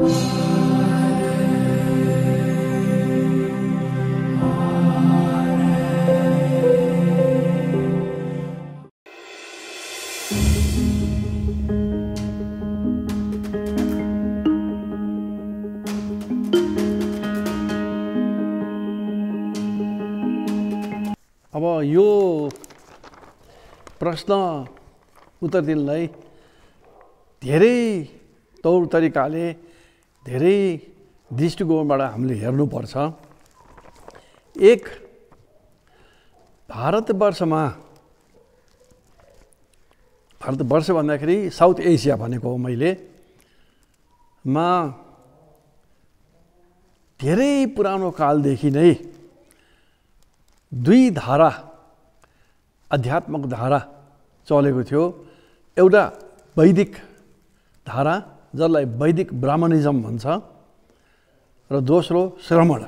अब यो प्रश्न उत्तर दिनलाई धेरै तौर तरिकाले धेरै दृष्टिकोणबाट हामीले हेर्नुपर्छ एक भारतवर्षमा भारतवर्ष भन्दाखेरि साउथ एसिया भनेको मैले मा धेरै पुरानो कालदेखि नै दुई धारा आध्यात्मक धारा चलेको थियो एउटा वैदिक धारा जसलाई वैदिक ब्राह्मणिजम भन्छ र दोस्रो श्रमण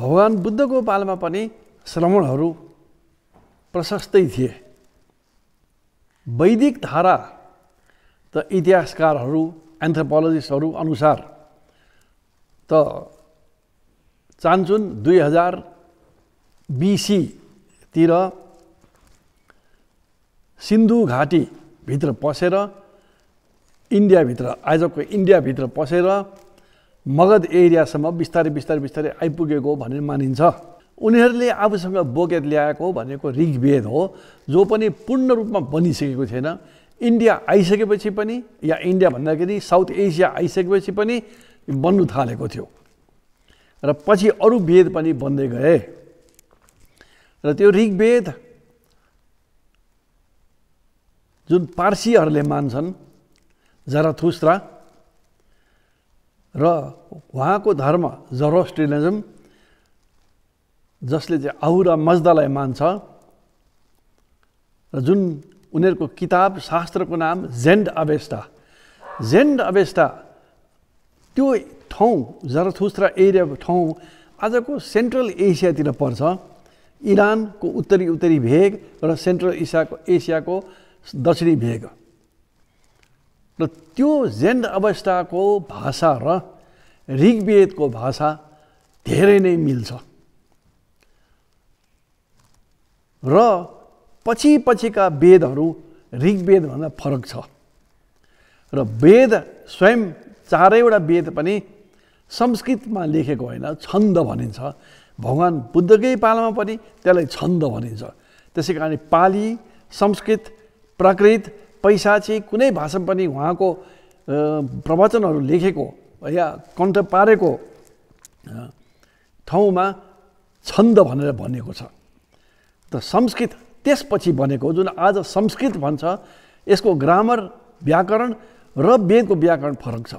भगवान् बुद्धको पालमा पनि श्रवणहरू प्रशस्तै थिए वैदिक धारा त इतिहासकारहरू एन्थ्रोपोलोजिस्टहरू अनुसार त चान्चुन दुई हजार बिसीतिर सिन्धु घाटीभित्र पसेर इन्डियाभित्र आजको इन्डियाभित्र पसेर मगध एरियासम्म बिस्तारै बिस्तारै बिस्तारै आइपुगेको भनेर मानिन्छ उनीहरूले आफूसँग बोकेत ल्याएको भनेको ऋग्वेद हो जो पनि पूर्ण रूपमा बनिसकेको थिएन इन्डिया आइसकेपछि पनि या इन्डिया भन्दाखेरि साउथ एसिया आइसकेपछि पनि बन्नु थालेको थियो र पछि अरू वेद पनि बन्दै गए र त्यो ऋग्वेद जुन पार्सीहरूले मान्छन् जराथुस्त्रा र उहाँको धर्म जरोस्ट्रिलिजम जसले चाहिँ आहु र मजदालाई मान्छ र जुन उनीहरूको किताब शास्त्रको नाम जेन्ड अवेस्टा जेन्ड अवेस्टा त्यो ठाउँ जरथुस्त्रा एरिया ठाउँ आजको सेन्ट्रल एसियातिर पर्छ इरानको उत्तरी उत्तरी भेग र सेन्ट्रल एसियाको एसियाको दक्षिणी भेग र त्यो जेन्ड अवस्थाको भाषा र ऋग्वेदको भाषा धेरै नै मिल्छ र पछि पछिका वेदहरू ऋग्वेदभन्दा फरक छ र वेद स्वयं चारैवटा वेद पनि संस्कृतमा लेखेको होइन छन्द भनिन्छ भगवान् बुद्धकै पालामा पनि त्यसलाई छन्द भनिन्छ त्यसै कारण पाली संस्कृत प्राकृत पैसा चाहिँ कुनै भाषामा पनि उहाँको प्रवचनहरू लेखेको या कण्ठ पारेको ठाउँमा छन्द भनेर भनेको छ त संस्कृत त्यसपछि बनेको जुन आज संस्कृत भन्छ यसको ग्रामर व्याकरण र वेदको व्याकरण फरक छ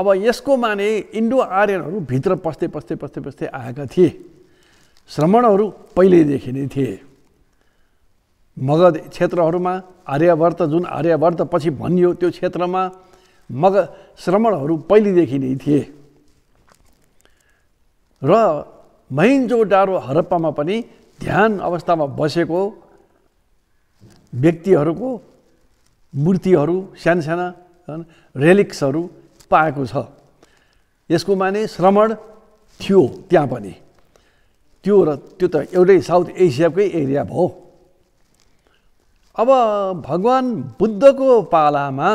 अब यसको माने इन्डो आर्यनहरू भित्र पस्दै पस्दै पस्दै पस्दै आएका थिए श्रमणहरू पहिल्यैदेखि नै थिए मगध क्षेत्रहरूमा आर्यावर्त जुन पछि भनियो त्यो क्षेत्रमा मग श्रमणहरू पहिलेदेखि नै थिए र महिन्जो डाँडो हरप्पामा पनि ध्यान अवस्थामा बसेको व्यक्तिहरूको मूर्तिहरू सानो साना रेलिक्सहरू पाएको छ यसको माने श्रमण थियो त्यहाँ पनि त्यो र त्यो त एउटै साउथ एसियाकै एरिया भयो अब भगवान् बुद्धको पालामा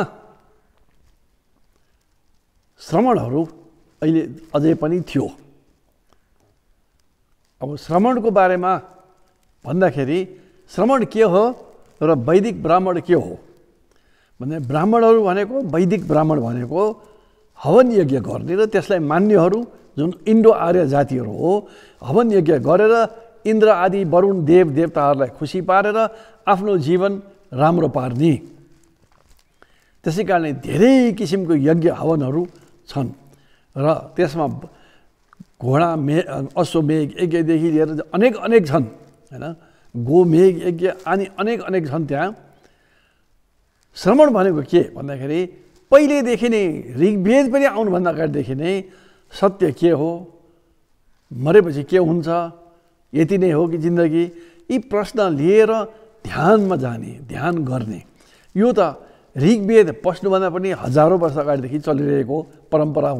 श्रवणहरू अहिले अझै पनि थियो अब श्रवणको बारेमा भन्दाखेरि श्रवण के हो र वैदिक ब्राह्मण के हो भने ब्राह्मणहरू भनेको वैदिक ब्राह्मण भनेको हवन यज्ञ गर्ने र त्यसलाई मान्नेहरू जुन इन्डो आर्य जातिहरू हो हवन यज्ञ गरेर इन्द्र आदि वरुण देव देवताहरूलाई खुसी पारेर आफ्नो जीवन राम्रो पार्ने त्यसै कारणले धेरै किसिमको यज्ञ हवनहरू छन् र त्यसमा घोडा मे अश्वमेघ यज्ञदेखि लिएर अनेक अनेक छन् होइन गोमेघ यज्ञ अनि अनेक अनेक छन् त्यहाँ श्रवण भनेको के भन्दाखेरि पहिलेदेखि नै ऋग्वेद पनि आउनुभन्दा अगाडिदेखि नै सत्य के हो मरेपछि के हुन्छ यति नै हो कि जिन्दगी यी प्रश्न लिएर ध्यानमा जाने ध्यान गर्ने यो त ऋग्वेद पस्नुभन्दा पनि हजारौँ वर्ष अगाडिदेखि चलिरहेको परम्परा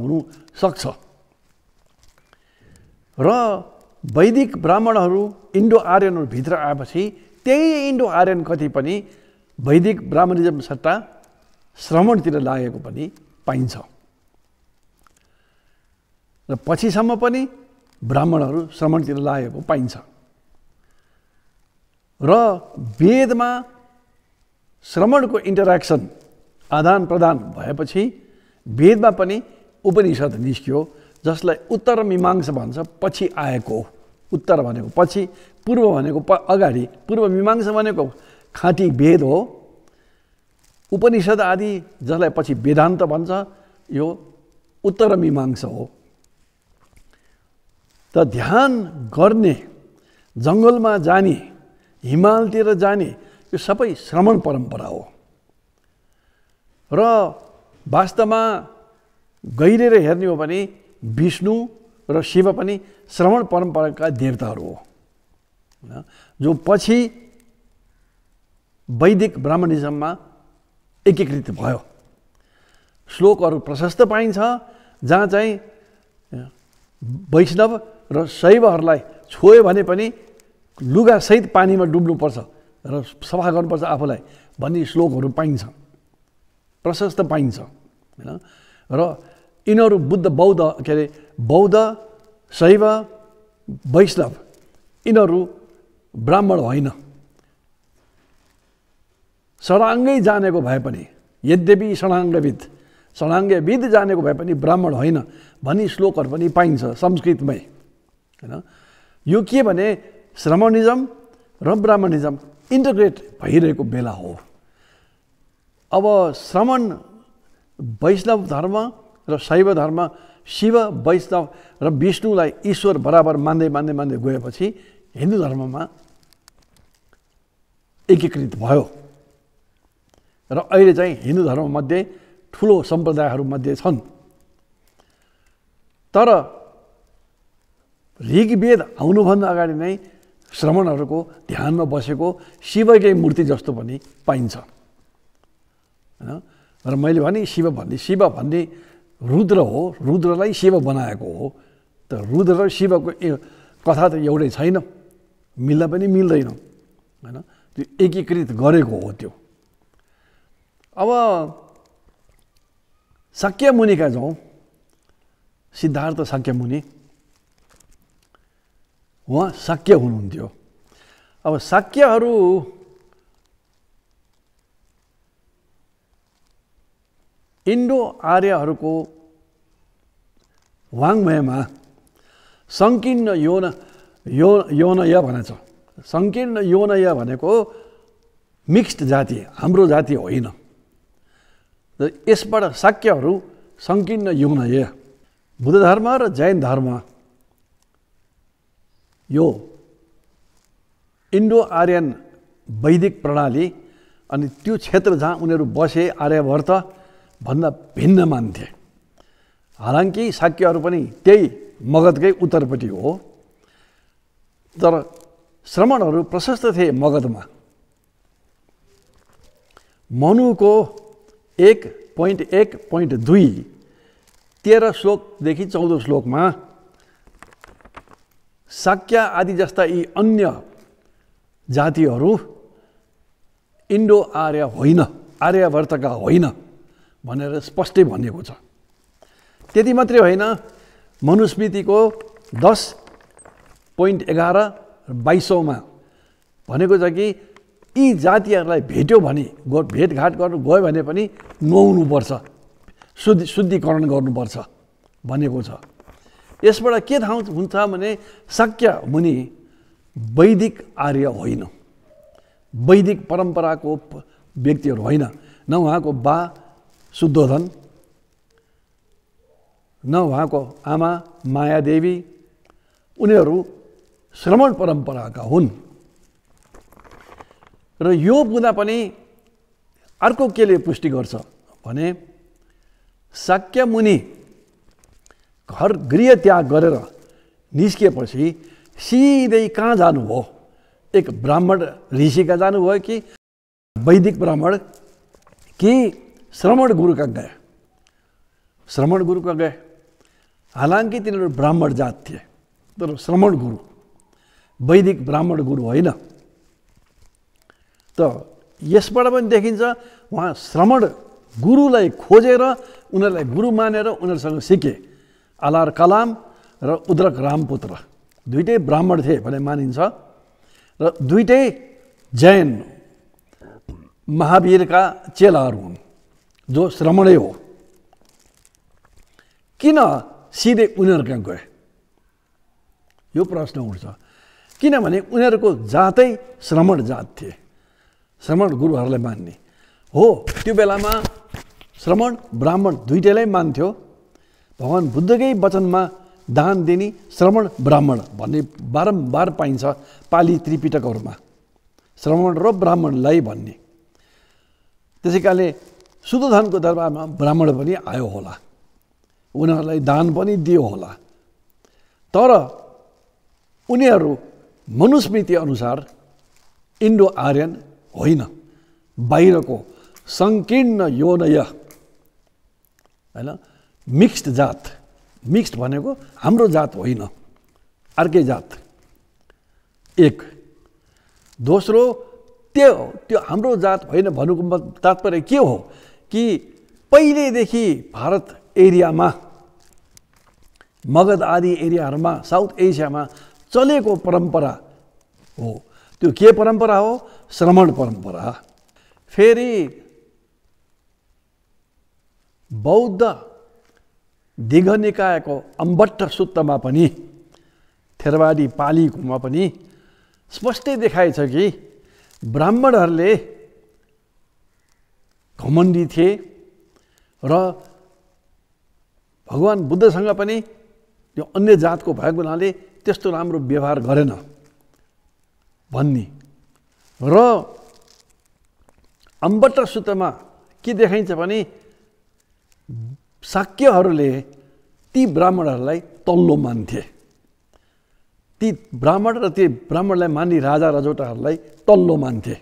सक्छ र वैदिक ब्राह्मणहरू इन्डो भित्र आएपछि त्यही इन्डो आर्यन कति पनि वैदिक ब्राह्मणिजम सट्टा श्रवणतिर लागेको पनि पाइन्छ र पछिसम्म पनि ब्राह्मणहरू श्रमणतिर लागेको पाइन्छ र वेदमा श्रमणको इन्टरेक्सन आदान प्रदान भएपछि वेदमा पनि उपनिषद निस्क्यो जसलाई उत्तर मीमांसा भन्छ पछि आएको उत्तर भनेको पछि पूर्व भनेको प अगाडि पूर्व मीमांसा भनेको खाँटी वेद हो उपनिषद आदि जसलाई पछि वेदान्त भन्छ यो उत्तर मीमांसा हो त ध्यान गर्ने जङ्गलमा जाने हिमालतिर जाने यो सबै श्रमण परम्परा हो र वास्तवमा गहिरेर हेर्ने हो भने विष्णु र शिव पनि श्रवण परम्पराका देवताहरू हो जो पछि वैदिक ब्राह्मणिजममा एकीकृत भयो श्लोकहरू प्रशस्त पाइन्छ जहाँ चाहिँ वैष्णव र शैवहरूलाई छोयो भने पनि लुगासहित पानीमा डुब्नुपर्छ र सफा गर्नुपर्छ आफूलाई भन्ने श्लोकहरू पाइन्छ प्रशस्त पाइन्छ होइन र यिनीहरू बुद्ध बौद्ध के अरे बौद्ध शैव वैष्णव यिनीहरू ब्राह्मण होइन षडाङ्गै जानेको भए पनि यद्यपि षडाङ्गविद षडाङ्गविद जानेको भए पनि ब्राह्मण होइन भनी श्लोकहरू पनि पाइन्छ संस्कृतमै होइन यो के भने श्रमणिजम र ब्राह्मणिजम इन्टरग्रेट भइरहेको बेला हो अब श्रमण वैष्णव धर्म र शैव धर्म शिव वैष्णव र विष्णुलाई ईश्वर बराबर मान्दै मान्दै मान्दै गएपछि हिन्दू धर्ममा एकीकृत भयो र अहिले चाहिँ हिन्दू धर्ममध्ये ठुलो सम्प्रदायहरूमध्ये छन् तर ऋग्वेद आउनुभन्दा अगाडि नै श्रवणहरूको ध्यानमा बसेको शिवकै मूर्ति जस्तो पनि पाइन्छ होइन र मैले भने शिव भन्ने शिव भन्ने रुद्र हो रुद्रलाई शिव बनाएको हो त रुद्र र शिवको कथा त एउटै छैन मिल्दा पनि मिल्दैन होइन त्यो एकीकृत गरेको हो त्यो अब मुनिका जाउँ सिद्धार्थ मुनि उहाँ शाक्य हुनुहुन्थ्यो अब शाक्यहरू इन्डो आर्यहरूको वाङ्मयमा सङ्कीर्ण यौन यो यौनय भनेछ सङ्कीर्ण यौनय भनेको मिक्स्ड जाति हाम्रो जाति होइन यसबाट शाक्यहरू सङ्कीर्ण यौनय बुद्ध धर्म र जैन धर्म यो इन्डो आर्यन वैदिक प्रणाली अनि त्यो क्षेत्र जहाँ उनीहरू बसे आर्यवर्त भन्दा भिन्न मान्थे हालाङ्कि शाक्यहरू पनि त्यही मगधकै उत्तरपट्टि हो तर श्रमणहरू प्रशस्त थिए मगधमा मनुको एक पोइन्ट एक पोइन्ट दुई तेह्र श्लोकदेखि चौध श्लोकमा साक्या आदि जस्ता यी अन्य जातिहरू इन्डो आर्य होइन आर्यवर्तका होइन भनेर स्पष्टै भनिएको छ त्यति मात्रै होइन मनुस्मृतिको दस पोइन्ट एघार बाइसौँमा भनेको छ कि यी जातिहरूलाई भेट्यो भने गो भेटघाट गर्नु गयो भने पनि नुहाउनुपर्छ शुद्धि शुद्धिकरण गर्नुपर्छ भनेको छ यसबाट के थाहा हुन्छ भने शक्य मुनि वैदिक आर्य होइन वैदिक परम्पराको व्यक्तिहरू होइन न उहाँको बा शुद्धोधन न उहाँको आमा मायादेवी उनीहरू श्रमण परम्पराका हुन् र यो बुँदा पनि अर्को केले पुष्टि गर्छ भने शाक्य मुनि घर गृह त्याग गरेर निस्किएपछि सिधै कहाँ जानुभयो एक ब्राह्मण ऋषिका जानुभयो कि वैदिक ब्राह्मण कि श्रवण गुरुका गए श्रवण गुरुका गए हालाङ्कि तिनीहरू ब्राह्मण जात थिए तर श्रवण गुरु वैदिक ब्राह्मण गुरु होइन त यसबाट पनि देखिन्छ उहाँ श्रवण गुरुलाई खोजेर उनीहरूलाई गुरु मानेर उनीहरूसँग सिके आलार कलाम र उद्रक रामपुत्र दुइटै ब्राह्मण थिए भने मानिन्छ र दुइटै जैन महावीरका चेलाहरू हुन् जो श्रमणै हो किन सिधै उनीहरू गए यो प्रश्न उठ्छ किनभने उनीहरूको जातै श्रमण जात थिए श्रमण गुरुहरूलाई मान्ने हो त्यो बेलामा श्रमण ब्राह्मण दुइटैलाई मान्थ्यो भगवान् बुद्धकै वचनमा दान दिने श्रवण ब्राह्मण भन्ने बारम्बार पाइन्छ पाली त्रिपिटकहरूमा श्रवण र ब्राह्मणलाई भन्ने त्यसै कारणले शुद्धधनको दरबारमा ब्राह्मण पनि आयो होला उनीहरूलाई दान पनि दियो होला तर उनीहरू मनुस्मृति अनुसार इन्डो आर्यन होइन बाहिरको सङ्कीर्ण योनय होइन मिक्स्ड जात मिक्स्ड भनेको हाम्रो जात होइन अर्कै जात एक दोस्रो त्यो त्यो हाम्रो जात होइन भन्नुको तात्पर्य के हो कि पहिलेदेखि भारत एरियामा मगध आदि एरियाहरूमा साउथ एसियामा चलेको परम्परा हो त्यो के परम्परा हो श्रमण परम्परा फेरि बौद्ध दिघ निकायको अम्बट्ट सूत्रमा पनि थेरवादी पालीमा पनि स्पष्टै देखाएछ कि ब्राह्मणहरूले घमण्डी थिए र भगवान् बुद्धसँग पनि त्यो अन्य जातको भएको हुनाले त्यस्तो राम्रो व्यवहार गरेन भन्ने र अम्बट्ट सूत्रमा के देखाइन्छ भने शाक्यहरूले ती ब्राह्मणहरूलाई तल्लो मान्थे ती ब्राह्मण र ती ब्राह्मणलाई मान्ने राजा राजौटाहरूलाई तल्लो मान्थे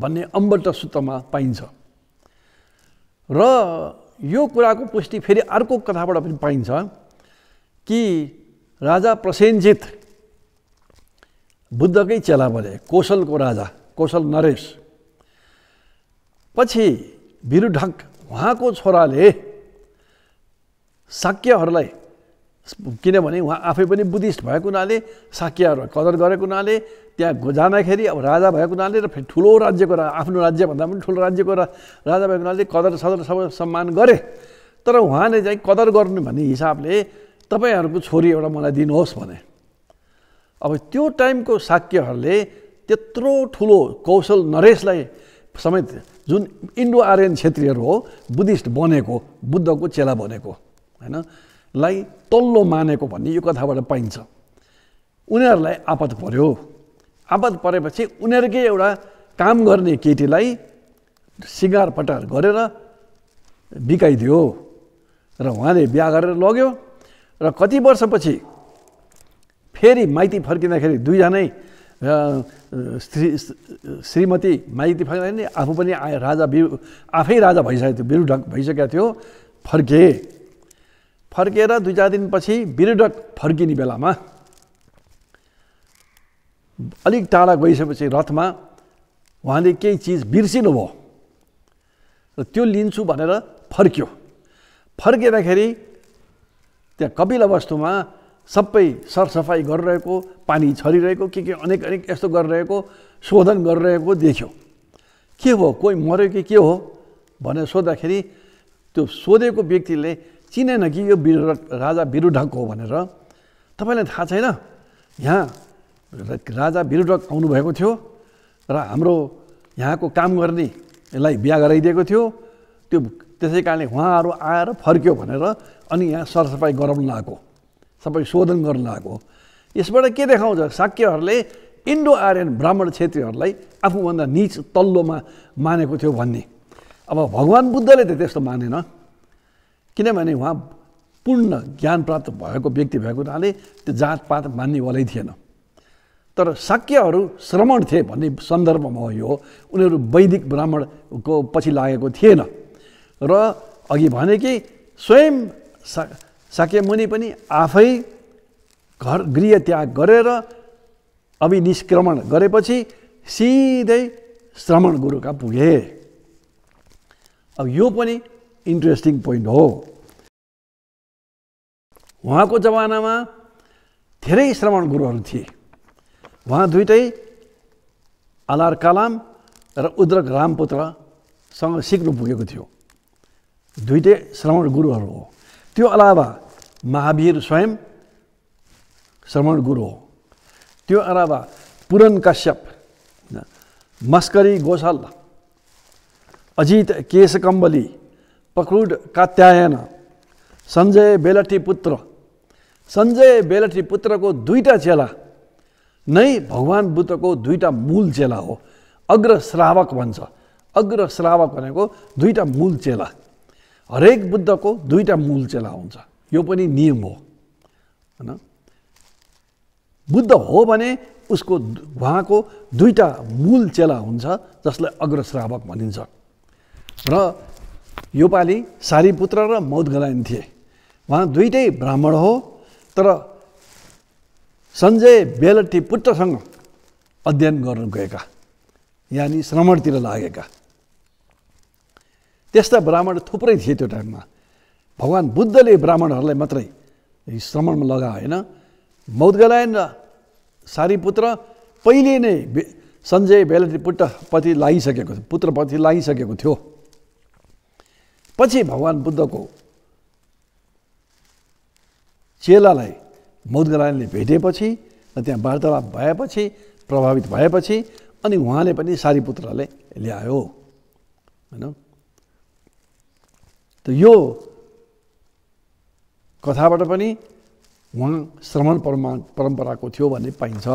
भन्ने अम्बट सूत्रमा पाइन्छ र यो कुराको पुष्टि फेरि अर्को कथाबाट पनि पाइन्छ कि राजा प्रसेनजित बुद्धकै चेला बने कोशलको राजा कोशल नरेश पछि बिरुढक उहाँको छोराले शाक्यहरूलाई किनभने उहाँ आफै पनि बुद्धिस्ट भएको हुनाले शाक्यहरू कदर गरेको हुनाले त्यहाँ जाँदाखेरि अब राजा भएको हुनाले र फेरि ठुलो राज्यको रा आफ्नो राज्यभन्दा पनि ठुलो राज्यको रा राजा भएको हुनाले कदर सदर सब सम्मान गरे तर उहाँले चाहिँ कदर गर्नु भन्ने हिसाबले तपाईँहरूको छोरी एउटा मलाई दिनुहोस् भने अब त्यो टाइमको शाक्यहरूले त्यत्रो ठुलो कौशल नरेशलाई समेत जुन इन्डो आर्यन क्षेत्रीहरू हो बुद्धिस्ट बनेको बुद्धको चेला बनेको होइन लाई तल्लो मानेको भन्ने यो कथाबाट पाइन्छ उनीहरूलाई आपद पर्यो आपद परेपछि उनीहरूकै एउटा काम गर्ने केटीलाई सिँगार पटार गरेर बिकाइदियो र उहाँले बिहा गरेर लग्यो र कति वर्षपछि फेरि माइती फर्किँदाखेरि दुईजनै स्त्री श्रीमती माइती फर्किँदाखेरि आफू पनि आए राजा बिरु आफै राजा भइसकेको थियो बिरुढक भइसकेको थियो फर्के फर्केर दुई चार दिनपछि बिरुडट फर्किने बेलामा अलिक टाढा गइसकेपछि रथमा उहाँले केही चिज बिर्सिनु भयो र त्यो लिन्छु भनेर फर्क्यो फर्किँदाखेरि त्यहाँ कपिला वस्तुमा सबै सरसफाइ गरिरहेको पानी छरिरहेको के के अनेक अनेक यस्तो गरिरहेको शोधन गरिरहेको देख्यो के हो कोही मऱ्यो कि के हो भनेर सोद्धाखेरि त्यो सोधेको व्यक्तिले चिनेन कि यो बिरु राजा विरुद्धको हो भनेर तपाईँलाई थाहा छैन यहाँ राजा विरुद्धक आउनुभएको थियो र हाम्रो यहाँको काम गर्नेलाई बिहा गराइदिएको थियो त्यो त्यसै कारणले उहाँहरू आएर फर्क्यो भनेर अनि यहाँ सरसफाइ गराउनु लागेको सबै शोधन गर्नु लागेको यसबाट के देखाउँछ शाक्यहरूले इन्डो आर्यन ब्राह्मण क्षेत्रीहरूलाई आफूभन्दा निच तल्लोमा मानेको थियो भन्ने अब भगवान् बुद्धले त त्यस्तो मानेन किनभने उहाँ पूर्ण ज्ञान प्राप्त भएको व्यक्ति भएको हुनाले त्यो जातपात मान्नेवालै थिएन तर शाक्यहरू श्रमण थिए भन्ने सन्दर्भमा यो उनीहरू वैदिक ब्राह्मणको पछि लागेको थिएन र अघि भने कि स्वयं सा मुनि पनि आफै घर गृह त्याग गरेर अभिनिष्क्रमण गरेपछि सिधै श्रमण गुरुका पुगे अब यो पनि इन्ट्रेस्टिङ पोइन्ट हो उहाँको जमानामा धेरै श्रवण गुरुहरू थिए उहाँ दुइटै अलार कलाम र उद्रक रामपुत्रसँग सिक्नु पुगेको थियो दुइटै श्रवण गुरुहरू हो त्यो अलावा महावीर स्वयं श्रवण गुरु हो त्यो अलावा पुरन कश्यप मस्करी गोसल अजित केश पक्रुड कात्यायन सञ्जय बेलटी पुत्र सञ्जय बेलटी पुत्रको दुईवटा चेला नै भगवान् बुद्धको दुईवटा मूल चेला हो अग्र श्रावक भन्छ अग्र श्रावक भनेको दुईवटा मूल चेला हरेक बुद्धको दुईवटा मूल चेला हुन्छ यो पनि नियम हो होइन बुद्ध हो भने उसको उहाँको दुईवटा मूल चेला हुन्छ जसलाई अग्रश्रावक भनिन्छ र योपालि सारिपुत्र र मौदगलायन थिए उहाँ दुइटै ब्राह्मण हो तर सञ्जय बेलटी पुत्रसँग अध्ययन गर्नु गएका यानि श्रमणतिर लागेका त्यस्ता ब्राह्मण थुप्रै थिए त्यो टाइममा भगवान् बुद्धले ब्राह्मणहरूलाई मात्रै श्रमणमा लगा होइन मौदगलायन र सारिपुत्र पहिले नै बे सञ्जय बेलटी पुत्रपति लागिसकेको थियो पुत्रपति लागिसकेको थियो पछि भगवान् बुद्धको चेलालाई मौदगरायणले भेटेपछि र त्यहाँ वार्तालाप भएपछि प्रभावित भएपछि अनि उहाँले पनि सारीपुत्रलाई ल्यायो होइन त यो कथाबाट पनि उहाँ श्रमण परमा परम्पराको थियो भन्ने पाइन्छ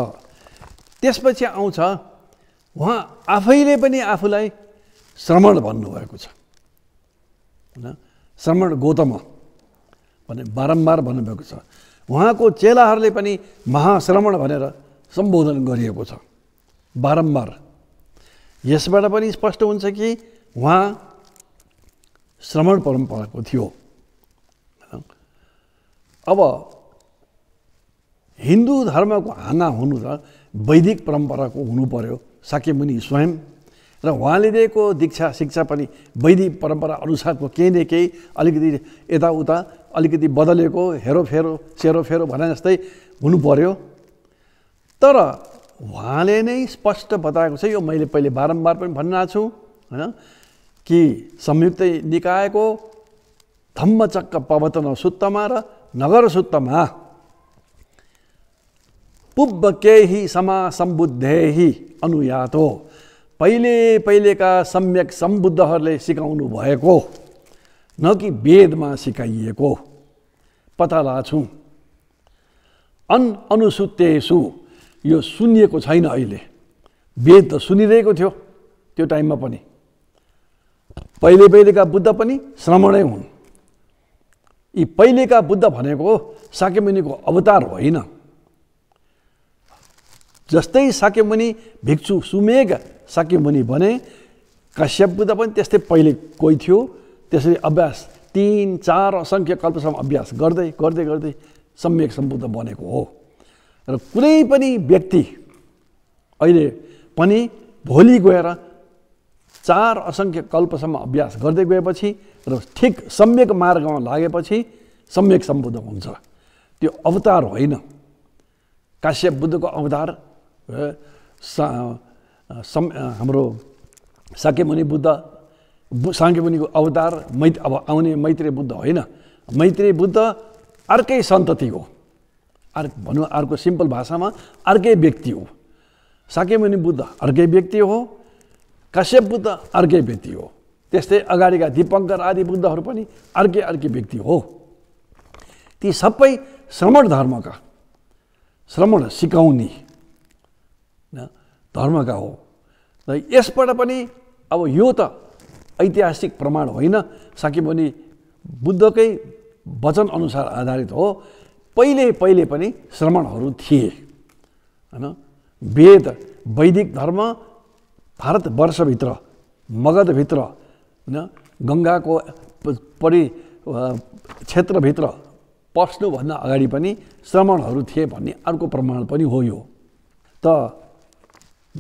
त्यसपछि आउँछ उहाँ आफैले पनि आफूलाई श्रमण भन्नुभएको छ होइन श्रमण गौतम भने बारम्बार भन्नुभएको छ उहाँको चेलाहरूले पनि महाश्रमण भनेर सम्बोधन गरिएको छ बारम्बार यसबाट पनि स्पष्ट हुन्छ कि उहाँ श्रमण परम्पराको थियो अब हिन्दू धर्मको हाना हुनु त वैदिक परम्पराको हुनु पर्यो साक्यमुनि स्वयं र उहाँले दिएको दीक्षा शिक्षा पनि वैदिक परम्परा अनुसारको केही न केही अलिकति यताउता अलिकति बदलेको हेरोफेरो सेरोफेरो भने जस्तै हुनु पर्यो तर उहाँले नै स्पष्ट बताएको छ यो मैले पहिले बारम्बार पनि भनिरहेको छु होइन कि संयुक्त निकायको धम्मचक्क पवतन सुत्तमा र नगर सुत्तमा पुब्ब केही समा सम्बुद्धेही अनुयातो पहिले पहिलेका सम्यक सम्बुद्धहरूले सिकाउनु भएको न कि वेदमा सिकाइएको पत्ता लाछु अन अनुसुतेसु यो सुनिएको छैन अहिले वेद त सुनिरहेको थियो त्यो टाइममा पनि पहिले पहिलेका बुद्ध पनि श्रमणै हुन् यी पहिलेका बुद्ध भनेको साक्यमुनिको अवतार होइन जस्तै साक्यमुनि भिक्षु सुमेघ मुनि भने कश्यप बुद्ध पनि त्यस्तै पहिले कोही थियो त्यसरी अभ्यास तिन चार असङ्ख्य कल्पसम्म अभ्यास गर्दै गर्दै गर्दै सम्यक सम्बुद्ध बनेको हो र कुनै पनि व्यक्ति अहिले पनि भोलि गएर चार असङ्ख्य कल्पसम्म अभ्यास गर्दै गएपछि र ठिक सम्यक मार्गमा लागेपछि सम्यक सम्बुद्ध हुन्छ त्यो अवतार होइन काश्यप बुद्धको अवतार सम हाम्रो साकेमुनि बुद्ध साङ्गेमुनिको अवतार मै अब आउने मैत्री बुद्ध होइन मैत्री बुद्ध अर्कै सन्तति हो अर्क भनौँ अर्को सिम्पल भाषामा अर्कै व्यक्ति हो साकेमुनि बुद्ध अर्कै व्यक्ति हो कश्यप बुद्ध अर्कै व्यक्ति हो त्यस्तै अगाडिका दिपङ्कर आदि बुद्धहरू पनि अर्कै अर्कै व्यक्ति हो ती सबै श्रमण धर्मका श्रमण सिकाउने धर्मका हो र यसबाट पनि अब यो त ऐतिहासिक प्रमाण होइन साँकी पनि बुद्धकै वचनअनुसार आधारित हो पहिले पहिले पनि श्रमणहरू थिए होइन वेद वैदिक धर्म भारतवर्षभित्र मगधभित्र होइन गङ्गाको परि क्षेत्रभित्र पस्नुभन्दा अगाडि पनि श्रमणहरू थिए भन्ने अर्को प्रमाण पनि हो यो त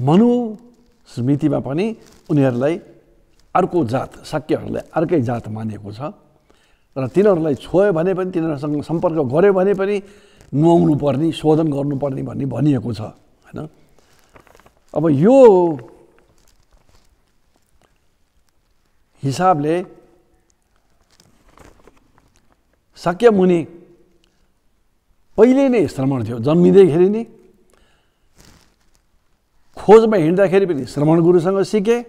मनुस्मृतिमा पनि उनीहरूलाई अर्को जात शाक्यहरूलाई अर्कै जात मानेको छ र तिनीहरूलाई छोयो भने पनि तिनीहरूसँग सम्पर्क गऱ्यो भने पनि नुहाउनु पर्ने शोधन गर्नुपर्ने भन्ने भनिएको छ होइन अब यो हिसाबले शाक्य मुनि पहिले नै श्रमण थियो जन्मिँदैखेरि नै खोजमा हिँड्दाखेरि पनि श्रवण गुरुसँग सिकेँ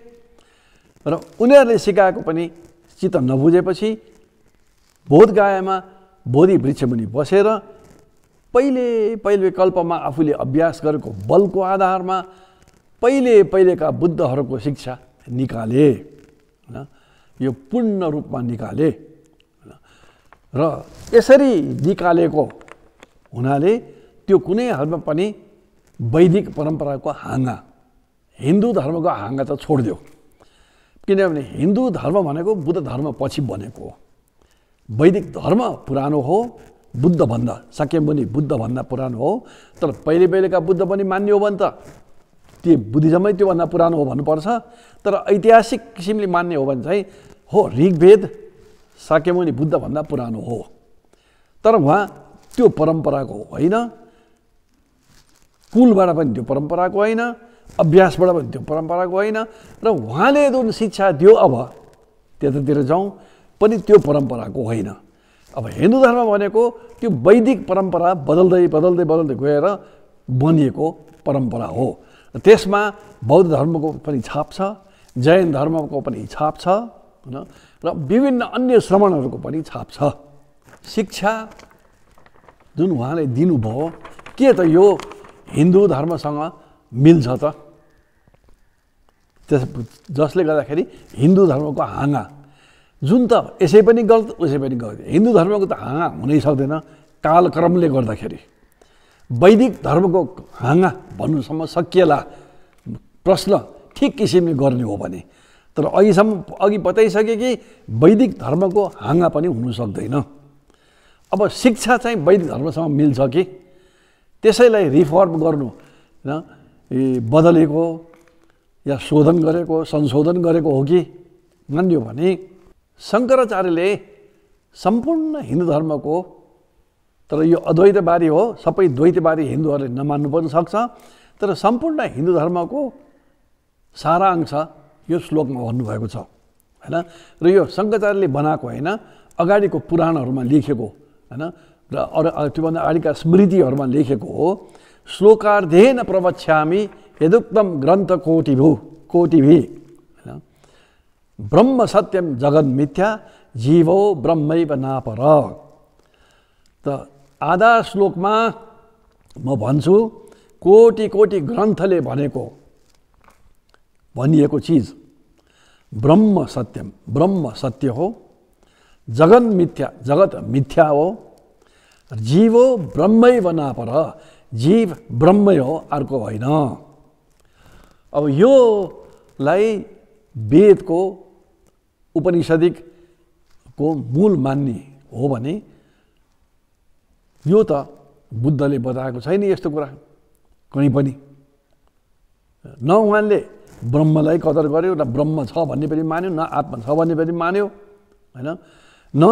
र उनीहरूले सिकाएको पनि चित्त नबुझेपछि बोधगायामा बोधि वृक्षमुनि बसेर पहिले पहिले कल्पमा आफूले अभ्यास गरेको बलको आधारमा पहिले पहिलेका बुद्धहरूको शिक्षा निकाले होइन यो पूर्ण रूपमा निकाले र यसरी निकालेको हुनाले त्यो कुनै हालमा पनि वैदिक परम्पराको हाँगा हिन्दू धर्मको हाँगा त छोडिदियो किनभने हिन्दू धर्म भनेको बुद्ध धर्म पछि बनेको हो वैदिक धर्म पुरानो हो बुद्धभन्दा साक्यमुनि बुद्धभन्दा पुरानो हो तर पहिले पहिलेका बुद्ध पनि मान्ने हो भने त त्यो बुद्धिज्मै त्योभन्दा पुरानो हो भन्नुपर्छ तर ऐतिहासिक किसिमले मान्ने हो भने चाहिँ हो ऋग्वेद साकेमुनि बुद्धभन्दा पुरानो हो तर उहाँ त्यो परम्पराको होइन स्कुलबाट पनि त्यो परम्पराको होइन अभ्यासबाट पनि त्यो परम्पराको होइन र उहाँले जुन शिक्षा दियो अब त्यतातिर जाउँ पनि त्यो परम्पराको होइन अब हिन्दू धर्म भनेको त्यो वैदिक परम्परा बदल्दै बदल्दै बदल्दै गएर बनिएको परम्परा हो र त्यसमा बौद्ध धर्मको पनि छाप छ जैन धर्मको पनि छाप छ होइन र विभिन्न अन्य श्रमणहरूको पनि छाप छ शिक्षा जुन उहाँले दिनुभयो के त यो हिन्दू धर्मसँग मिल्छ त त्यस जसले गर्दाखेरि हिन्दू धर्मको हाँगा जुन त यसै पनि गलत उसै पनि गलत हिन्दू धर्मको त हाँगा हुनै सक्दैन कालक्रमले गर्दाखेरि वैदिक धर्मको हाँगा भन्नुसम्म सकिएला प्रश्न ठिक किसिमले गर्ने हो भने तर अघिसम्म अघि बताइसके कि वैदिक धर्मको हाँगा पनि हुनु सक्दैन अब शिक्षा चाहिँ वैदिक धर्मसँग मिल्छ कि त्यसैलाई रिफर्म गर्नु होइन बदलेको या शोधन गरेको संशोधन गरेको हो कि मान्यो भने शङ्कराचार्यले सम्पूर्ण हिन्दू धर्मको तर यो अद्वैतवादी हो सबै द्वैतवादी हिन्दूहरूले नमान्नु पनि सक्छ तर सम्पूर्ण हिन्दू धर्मको सारांश यो श्लोकमा भन्नुभएको छ होइन र यो शङ्कराचार्यले बनाएको होइन अगाडिको पुराणहरूमा लेखेको होइन र अरू त्योभन्दा अगाडिका स्मृतिहरूमा लेखेको हो श्लोकार्धेन प्रवक्ष्यामी यदुक्तम ग्रन्थ कोटिभु कोटिभि होइन ब्रह्म सत्यम जगन मिथ्या जीवो ब्रह्मैव नापर त आधा श्लोकमा म भन्छु कोटि कोटि ग्रन्थले भनेको भनिएको चिज ब्रह्म सत्यम ब्रह्म सत्य हो जगन मिथ्या जगत मिथ्या हो जीव हो ब्रह्मै पर जीव ब्रह्मै हो अर्को होइन अब योलाई वेदको उपनिषदिकको मूल मान्ने हो भने यो त बुद्धले बताएको छैन यस्तो कुरा कहीँ पनि न उहाँले ब्रह्मलाई कदर गर्यो न ब्रह्म छ भन्ने पनि मान्यो न आत्मा छ भन्ने पनि मान्यो होइन न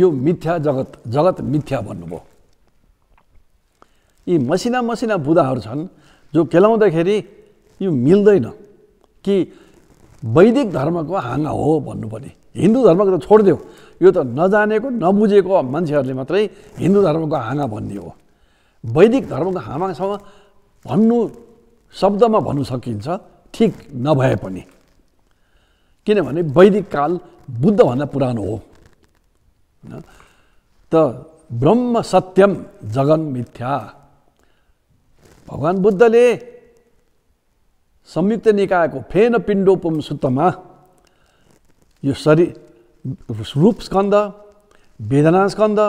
यो मिथ्या जगत जगत मिथ्या भन्नुभयो यी मसिना मसिना बुदाहरू छन् जो केलाउँदाखेरि यो मिल्दैन कि वैदिक धर्मको हाँगा हो भन्नु पनि हिन्दू धर्मको त छोडिदेऊ यो त नजानेको नबुझेको मान्छेहरूले मात्रै हिन्दू धर्मको हाँगा भन्ने हो वैदिक धर्मको हाँगासँग भन्नु शब्दमा भन्नु सकिन्छ ठिक नभए पनि किनभने वैदिक काल बुद्धभन्दा पुरानो हो त ब्रह्म सत्यम जगन मिथ्या भगवान् बुद्धले संयुक्त निकायको फेन पिण्डोपम सुत्तमा यो शरीर रूप स्कन्द वेदना स्कन्द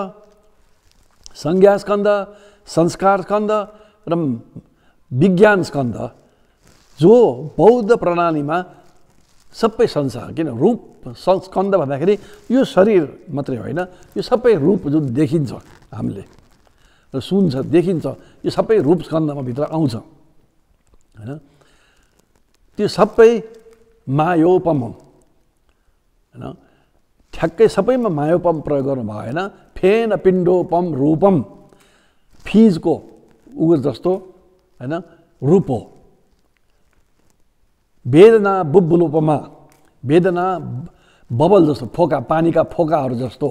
संज्ञा स्कन्द संस्कार स्कन्द र विज्ञान स्कन्द जो बौद्ध प्रणालीमा सबै संसार किन रूप स्कन्द भन्दाखेरि यो शरीर मात्रै होइन यो सबै रूप जुन देखिन्छ हामीले र सुन्छ देखिन्छ यो सबै रूप स्कन्दमा भित्र आउँछ होइन त्यो सबै मायोपम होइन ठ्याक्कै सबैमा मायोपम प्रयोग गर्नु भएन फेन पिण्डोपम रूपम फिजको उग जस्तो होइन रूप हो वेदना बुब्बुलोपमा वेदना बबल जस्तो फोका पानीका फोकाहरू जस्तो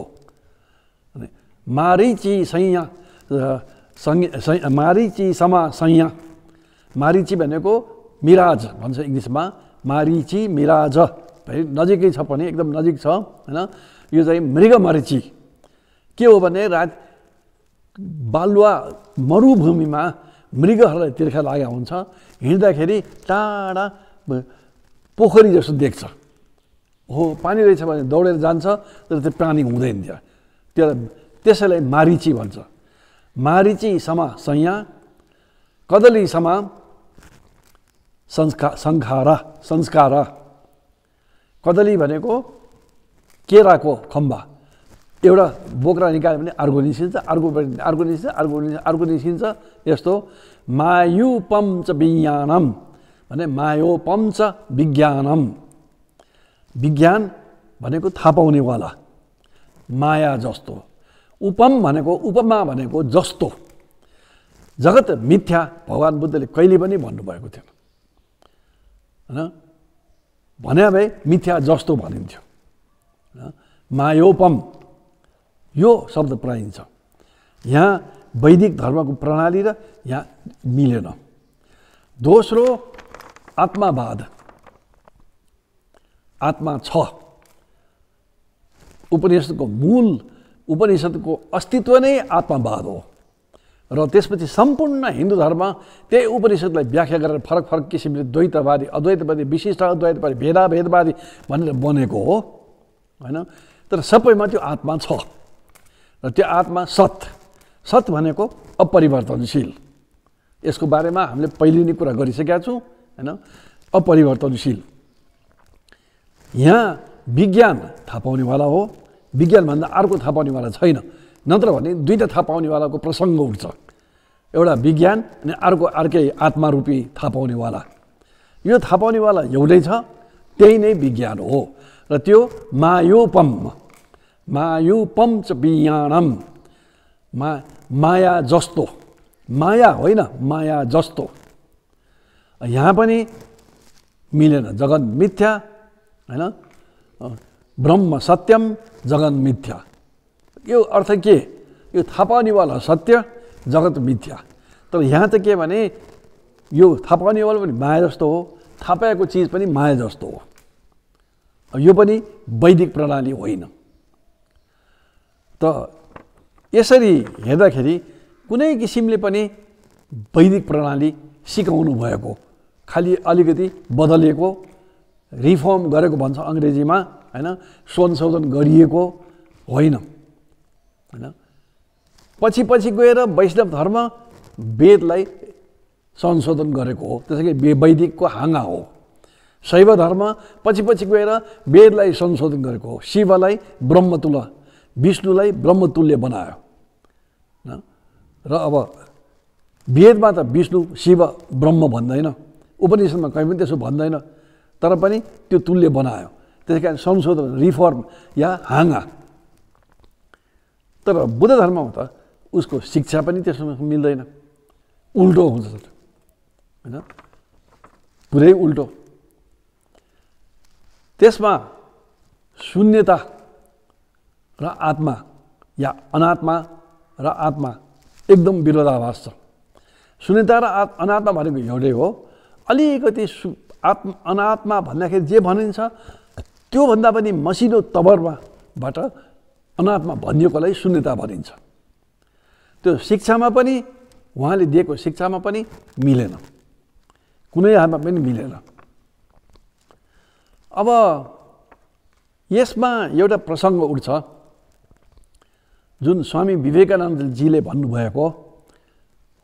मारिची सैया सै मारिची समा सैया मारिची भनेको मिराज भन्छ इङ्ग्लिसमा मारिची मिराज नजिकै छ पनि एकदम नजिक छ होइन यो चाहिँ मृग मरिची के हो भने रात बालुवा मरुभूमिमा मृगहरूलाई तिर्खा लागेको हुन्छ हिँड्दाखेरि टाढा पोखरी जस्तो देख्छ हो पानी रहेछ भने दौडेर जान्छ तर त्यो प्राणी हुँदैन त्यहाँ त्यसलाई त्यसैलाई मारिची भन्छ मारिची समा संया कदली समा संस्का संखार संस्कार कदली भनेको केराको खम्बा एउटा बोक्रा निकाल्यो भने अर्को निस्किन्छ अर्को अर्को निस्किन्छ अर्को अर्को निस्किन्छ यस्तो मायुपम च विज्ञानम भने मायोपम छ विज्ञानम विज्ञान भनेको थाहा पाउनेवाला माया जस्तो उपम भनेको उपमा भनेको जस्तो जगत मिथ्या भगवान् बुद्धले कहिले पनि भन्नुभएको थिएन होइन भने भए मिथ्या जस्तो भनिन्थ्यो मायोपम यो शब्द पाइन्छ यहाँ वैदिक धर्मको प्रणाली र यहाँ मिलेन दोस्रो आत्मावाद आत्मा छ उपनिषद्को मूल उपनिषद्को अस्तित्व नै आत्मावाद हो र त्यसपछि सम्पूर्ण हिन्दू धर्म त्यही उपनिषद्लाई व्याख्या गरेर फरक फरक किसिमले द्वैतवादी अद्वैतवादी विशिष्ट अद्वैतवादी भेदाभेदवादी भनेर बनेको हो होइन तर सबैमा त्यो आत्मा छ र त्यो आत्मा सत सत भनेको अपरिवर्तनशील यसको बारेमा हामीले पहिले नै कुरा गरिसकेका छौँ होइन अपरिवर्तनशील यहाँ विज्ञान थाहा पाउनेवाला हो विज्ञानभन्दा अर्को थाहा पाउनेवाला छैन नत्र भने दुईवटा थाहा पाउनेवालाको प्रसङ्ग उठ्छ एउटा विज्ञान अनि अर्को अर्कै आत्मा रूपी थाहा पाउनेवाला यो थाहा पाउनेवाला एउटै छ त्यही नै विज्ञान हो र त्यो मायोपम मायोपम च विज्ञानम मा माया जस्तो माया होइन माया जस्तो यहाँ पनि मिलेन जगत मिथ्या होइन ब्रह्म सत्यम जगत मिथ्या यो अर्थ के यो थाहा सत्य जगत मिथ्या तर यहाँ त के भने यो थाहा पनि माया जस्तो हो थापाएको चिज पनि माया जस्तो हो यो पनि वैदिक प्रणाली होइन त यसरी हेर्दाखेरि कुनै किसिमले पनि वैदिक प्रणाली सिकाउनु भएको खालि अलिकति बदलिएको रिफर्म गरेको भन्छ अङ्ग्रेजीमा होइन संशोधन गरिएको होइन होइन पछि पछि गएर वैष्णव धर्म वेदलाई संशोधन गरेको हो त्यसै गरी वैदिकको हाँगा हो शैव धर्म पछि पछि गएर वेदलाई संशोधन गरेको हो शिवलाई ब्रह्मतुल विष्णुलाई ब्रह्मतुल्य बनायो र अब वेदमा त विष्णु शिव ब्रह्म भन्दैन उपनिषदमा कहीँ पनि त्यसो भन्दैन तर पनि त्यो तुल्य बनायो त्यस कारण संशोधन रिफर्म या हाँगा तर बुद्ध धर्ममा त उसको शिक्षा पनि त्यसमा मिल्दैन उल्टो हुन्छ होइन पुरै उल्टो त्यसमा शून्यता र आत्मा या अनात्मा र आत्मा एकदम विरोधाभास छ शून्यता र आत् अनात्मा भनेको एउटै हो अलिकति सु आत्म अनात्मा भन्दाखेरि जे भनिन्छ त्योभन्दा पनि मसिनो तबरमाबाट अनात्मा भनिएकोलाई शून्यता भनिन्छ त्यो शिक्षामा पनि उहाँले दिएको शिक्षामा पनि मिलेन कुनै हातमा पनि मिलेन अब यसमा एउटा प्रसङ्ग उठ्छ जुन स्वामी विवेकानन्दजीले भन्नुभएको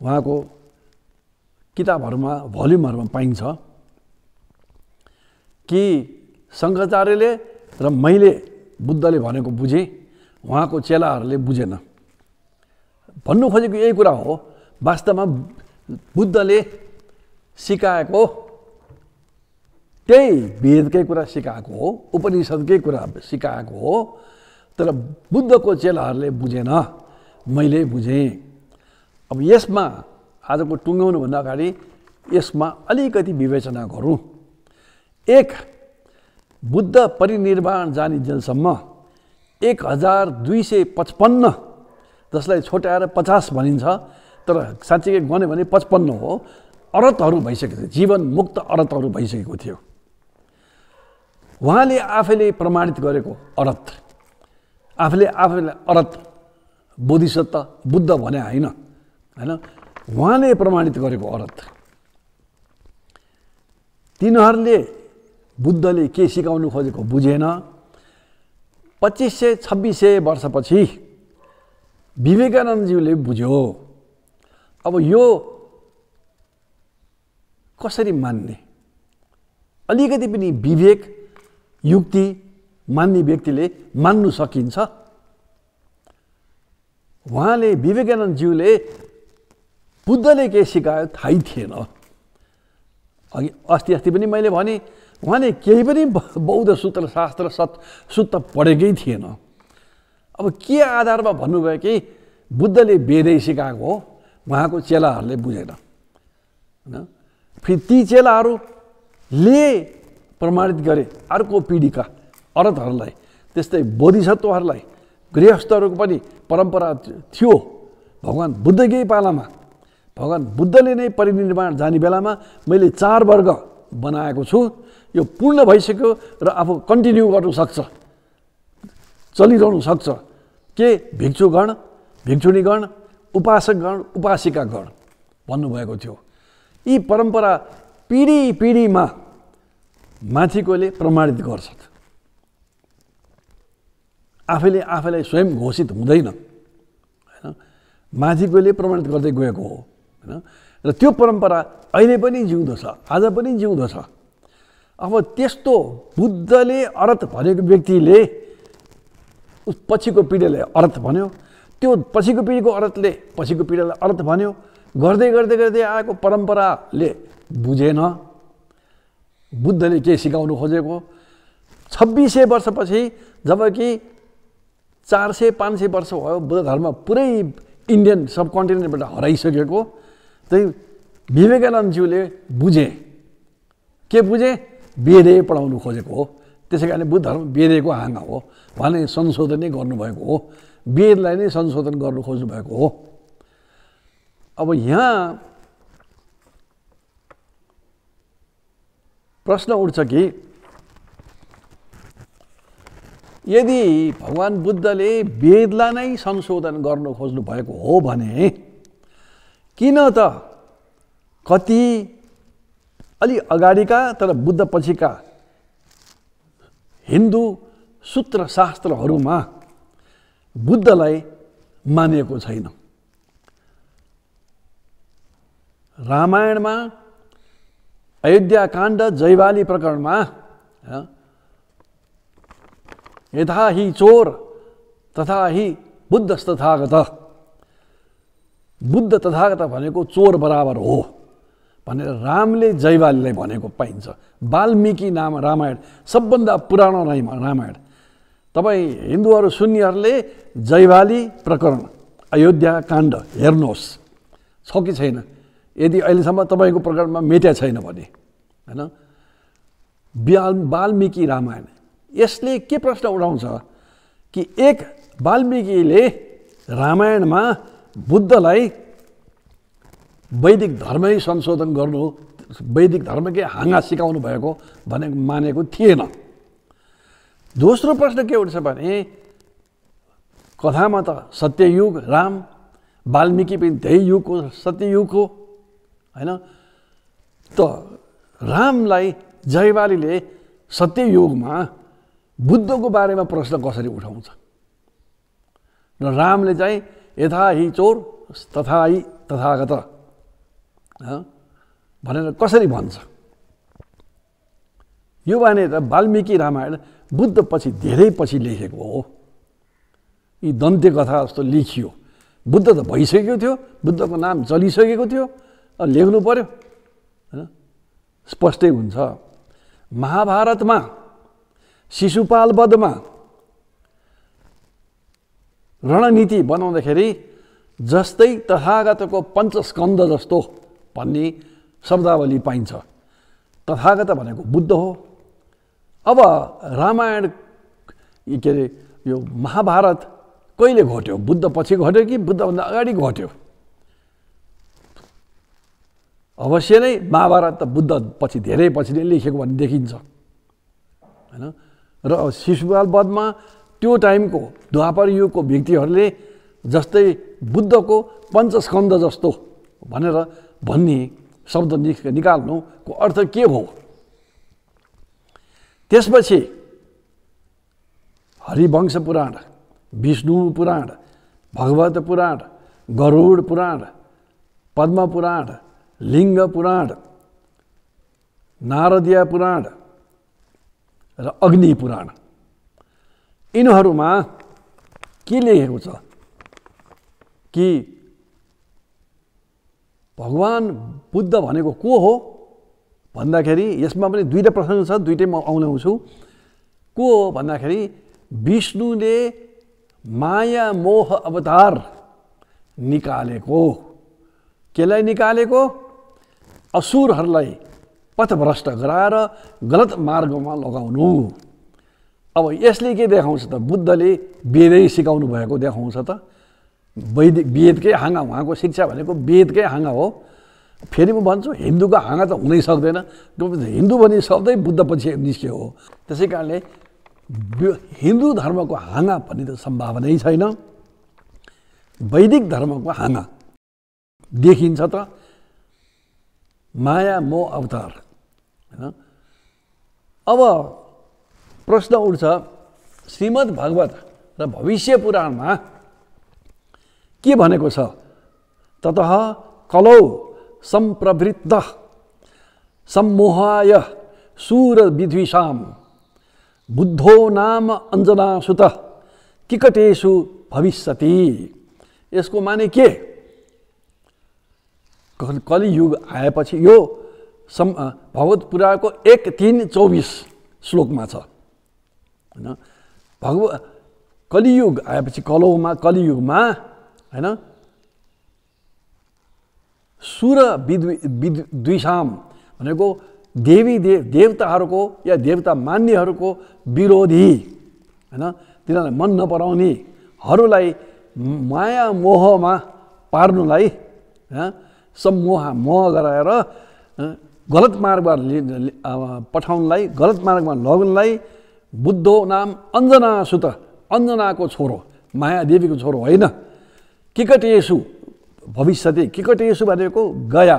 उहाँको किताबहरूमा भल्युमहरूमा पाइन्छ कि शङ्कराचार्यले र मैले बुद्धले भनेको बुझेँ उहाँको चेलाहरूले बुझेन भन्नु खोजेको यही कुरा हो वास्तवमा बुद्धले सिकाएको त्यही भेदकै कुरा सिकाएको हो उपनिषद्कै कुरा सिकाएको हो तर बुद्धको चेलाहरूले बुझेन मैले बुझेँ अब यसमा आजको टुङ्गाउनुभन्दा अगाडि यसमा अलिकति विवेचना गरौँ एक बुद्ध परिनिर्वाण जाने जेलसम्म एक हजार दुई सय पचपन्न जसलाई छोट्याएर पचास भनिन्छ तर साँच्चीकै गन्यो भने पचपन्न हो अरतहरू भइसकेको थियो जीवन मुक्त अरतहरू भइसकेको थियो उहाँले आफैले प्रमाणित गरेको अरत आफूले आफैलाई अरत बोधिसत्व बुद्ध भने होइन होइन उहाँले प्रमाणित गरेको अर्थ तिनीहरूले बुद्धले के सिकाउनु खोजेको बुझेन पच्चिस सय छब्बिस सय वर्षपछि विवेकानन्दज्यूले बुझ्यो अब यो कसरी मान्ने अलिकति पनि विवेक युक्ति मान्ने व्यक्तिले मान्नु सकिन्छ उहाँले विवेकानन्दज्यूले बुद्धले केही सिकायो थाहै थिएन अघि अस्ति अस्ति पनि मैले भने उहाँले केही पनि बौद्ध सूत्र शास्त्र सत् सूत्र पढेकै थिएन अब के आधारमा भन्नुभयो कि बुद्धले वेदै सिकाएको हो उहाँको चेलाहरूले बुझेन होइन फेरि ती चेलाहरूले प्रमाणित गरे अर्को पिँढीका अरतहरूलाई त्यस्तै बोधिसत्वहरूलाई गृहस्थहरूको पनि परम्परा थियो भगवान् बुद्धकै पालामा भगवान् बुद्धले नै परिनिर्माण जाने बेलामा मैले चार वर्ग बनाएको छु यो पूर्ण भइसक्यो र आफू कन्टिन्यू गर्नु सक्छ चलिरहनु सक्छ के भिक्षुगण भिक्षुणीगण उपासकगण उपासिकागण भन्नुभएको थियो यी परम्परा पिँढी पिँढीमा माथिकोले प्रमाणित गर्छन् आफैले आफैलाई स्वयं घोषित हुँदैन होइन माथिकोले प्रमाणित गर्दै गएको हो होइन र त्यो परम्परा अहिले पनि जिउँदो छ आज पनि जिउँदो छ अब त्यस्तो बुद्धले अर्थ भनेको व्यक्तिले पछिको पिँढीलाई अर्थ भन्यो त्यो पछिको पिँढीको अर्थले पछिको पिँढीलाई अर्थ भन्यो गर्दै गर्दै गर्दै आएको परम्पराले बुझेन बुद्धले के सिकाउनु खोजेको छब्बिस सय वर्षपछि जब कि चार सय पाँच सय वर्ष भयो बुद्ध धर्म पुरै इन्डियन सब कन्टिनेन्टबाट हराइसकेको चाहिँ विवेकानन्दज्यूले बुझे के बुझे बेरे पढाउनु खोजेको हो त्यसै कारणले बुद्ध धर्म बेरेको आँगा हो भने संशोधनै गर्नुभएको हो वेदलाई नै संशोधन गर्नु खोज्नुभएको हो अब यहाँ प्रश्न उठ्छ कि यदि भगवान् बुद्धले वेदलाई नै संशोधन गर्नु खोज्नु भएको हो भने किन त कति अलि अगाडिका तर बुद्ध पछिका हिन्दू शास्त्रहरूमा बुद्धलाई मानिएको छैन रामायणमा अयोध्याकाण्ड जैवाली प्रकरणमा यथा हि चोर तथा हि बुद्धस्तथागत बुद्ध तथागत भनेको चोर बराबर हो भनेर रामले जयवालीलाई भनेको पाइन्छ वाल्मिकी नाम रामायण सबभन्दा पुरानो रामायण तपाईँ हिन्दूहरू सुन्नेहरूले जयवाली प्रकरण अयोध्या काण्ड हेर्नुहोस् छ कि छैन यदि अहिलेसम्म तपाईँको प्रकरणमा मेट्या छैन भने होइन बाल वाल्मिकी रामायण यसले के प्रश्न उठाउँछ कि एक वाल्मिकीले रामायणमा बुद्धलाई वैदिक धर्मै संशोधन गर्नु वैदिक धर्मकै हाँगा सिकाउनु भएको भने मानेको थिएन दोस्रो प्रश्न के उठ्छ भने कथामा त सत्ययुग राम वाल्मिकी पनि त्यही युगको सत्ययुग हो होइन त रामलाई जयवालीले सत्ययुगमा बुद्धको बारेमा प्रश्न कसरी उठाउँछ र रामले चाहिँ यथा हि चोर तथा हि तथागत भनेर कसरी भन्छ यो त वाल्मीकि रामायण बुद्ध पछि धेरै पछि लेखेको हो यी दन्त्य कथा जस्तो लेखियो बुद्ध त भइसकेको थियो बुद्धको नाम चलिसकेको थियो लेख्नु पऱ्यो होइन स्पष्टै हुन्छ महाभारतमा शिशुपाल वधमा रणनीति बनाउँदाखेरि जस्तै तथागतको पञ्चस्कन्द जस्तो भन्ने शब्दावली पाइन्छ तथागत भनेको बुद्ध हो अब रामायण के अरे यो महाभारत कहिले घट्यो बुद्ध पछि घट्यो कि बुद्धभन्दा अगाडि घट्यो अवश्य नै महाभारत त बुद्ध पछि धेरै पछि नै लेखेको भन्ने देखिन्छ होइन र शिशुपाल वधमा त्यो टाइमको द्वापर युगको व्यक्तिहरूले जस्तै बुद्धको पञ्चस्कन्द जस्तो भनेर भन्ने शब्द नि निकाल्नुको अर्थ के हो त्यसपछि हरिवंश पुराण विष्णु पुराण भगवत पुराण गरुड पुराण पद्म पुराण लिङ्ग पुराण नारदीय पुराण र अग्नि पुराण यिनीहरूमा के लेखेको छ कि भगवान् बुद्ध भनेको को हो भन्दाखेरि यसमा पनि दुईवटा प्रश्न छ दुइटै म आउँछु को हो भन्दाखेरि विष्णुले माया मोह अवतार निकालेको केलाई निकालेको असुरहरूलाई पथभ्रष्ट गराएर गलत मार्गमा लगाउनु अब यसले के देखाउँछ त बुद्धले वेदै सिकाउनु भएको देखाउँछ त वैदिक वेदकै हाँगा उहाँको शिक्षा भनेको वेदकै हाँगा हो फेरि म भन्छु हिन्दूको हाँगा त हुनै सक्दैन हिन्दू भन्ने शब्दै बुद्ध पछि निस्कियो हो त्यसै कारणले हिन्दू धर्मको हाँगा भन्ने त सम्भावनै छैन वैदिक धर्मको हाँगा देखिन्छ त माया मो अवतार होइन अब प्रश्न उठ्छ श्रीमद् भगवत र भविष्य पुराणमा के भनेको छ तत कलौ सम्प्रवृत्त सम्मोहाय विद्विषाम बुद्धो नाम अञ्जनासुत किकटेषु भविष्यति यसको माने के कलियुग आएपछि यो सम भगवत पुराणको एक तिन चौबिस श्लोकमा छ होइन भगव कलियुग आएपछि कलौमा कलियुगमा होइन सुर विद् विद्विषाम भनेको देवी दे देवताहरूको या देवता मान्नेहरूको विरोधी होइन तिनीहरूलाई मन नपराउनेहरूलाई माया मोहमा पार्नुलाई सम्मोह मोह गराएर गलत मार्गमा पठाउनलाई गलत मार्गमा लग्नलाई बुद्ध नाम अञ्जना सुत अञ्जनाको छोरो मायादेवीको छोरो होइन किकटेसु किकट किकटेसु भनेको गया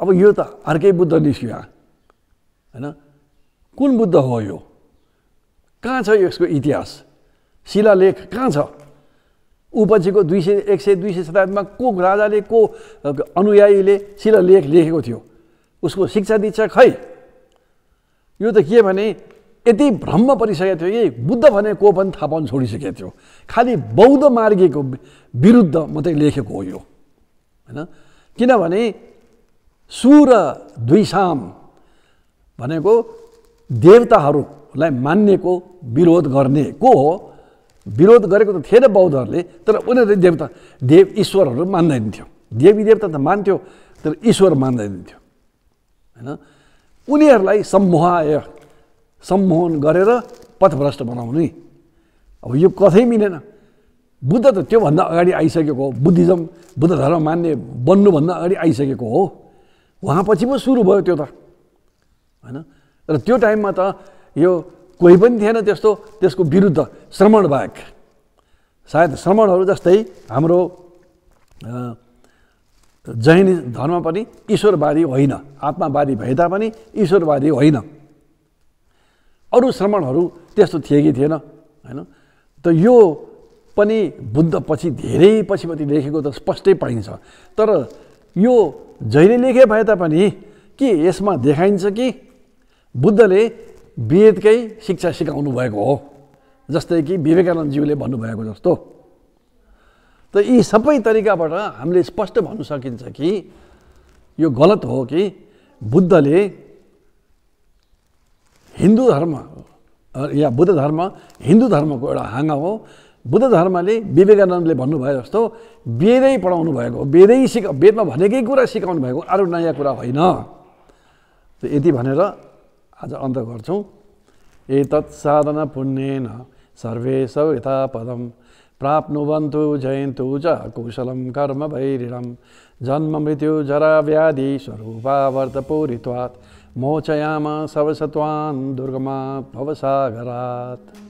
अब यो त अर्कै बुद्ध निस्क्यो यहाँ होइन कुन बुद्ध हो यो कहाँ छ यसको इतिहास शिलालेख कहाँ छ ऊ पछिको दुई सय एक सय दुई सय शताब्दीमा को राजाले को अनुयायीले शिलालेख लेखेको थियो उसको शिक्षा दीक्षा खै यो त के भने यति भ्रम परिसकेको थियो कि बुद्ध भने को पनि थाहा पाउनु छोडिसकेको थियो खालि बौद्ध मार्गीको विरुद्ध मात्रै लेखेको हो यो होइन किनभने सुर द्विसाम भनेको देवताहरूलाई मान्नेको विरोध गर्ने को हो विरोध गरेको त थिएन बौद्धहरूले तर उनीहरूले देवता देव ईश्वरहरू मान्दैन थियो देवी देवता त मान्थ्यो तर ईश्वर मान्दैन थियो होइन उनीहरूलाई सम्मोह सम्मोहन गरेर पथभ्रष्ट बनाउने अब यो कथै मिलेन बुद्ध त त्योभन्दा अगाडि आइसकेको हो बुद्धिज्म बुद्ध धर्म मान्ने बन्नुभन्दा अगाडि आइसकेको हो उहाँ पछि पो सुरु भयो त्यो त होइन र त्यो टाइममा त यो कोही पनि थिएन त्यस्तो त्यसको विरुद्ध श्रमण सायद श्रमणहरू जस्तै हाम्रो जैन धर्म पनि ईश्वरवादी होइन आत्मावादी भए तापनि ईश्वरवादी होइन अरू श्रमणहरू त्यस्तो थिए कि थिएन होइन त यो पनि बुद्धपछि धेरै पछिपट्टि लेखेको त स्पष्टै पाइन्छ तर यो जहिले लेखे भए तापनि के यसमा देखाइन्छ कि बुद्धले वेदकै शिक्षा सिकाउनु भएको हो जस्तै कि विवेकानन्दज्यूले भन्नुभएको जस्तो त यी सबै तरिकाबाट हामीले स्पष्ट भन्न सकिन्छ कि यो गलत हो कि बुद्धले हिन्दू धर्म या बुद्ध धर्म हिन्दू धर्मको एउटा हाँगा हो बुद्ध धर्मले विवेकानन्दले भन्नुभयो जस्तो वेदै पढाउनु भएको वेदै सिका वेदमा भनेकै कुरा सिकाउनु भएको अरू नयाँ कुरा होइन यति भनेर आज अन्त गर्छौँ ए साधना पुण्येन सर्वे सौ यथा पदम प्राप्त जयंत च कुशलं कर्म भैरिणं जन्ममृत्युजराव्याधिस्वरूपावर्तपूरित्वात् मोचयाम सवसत्वान् दुर्गमा भवसागरात्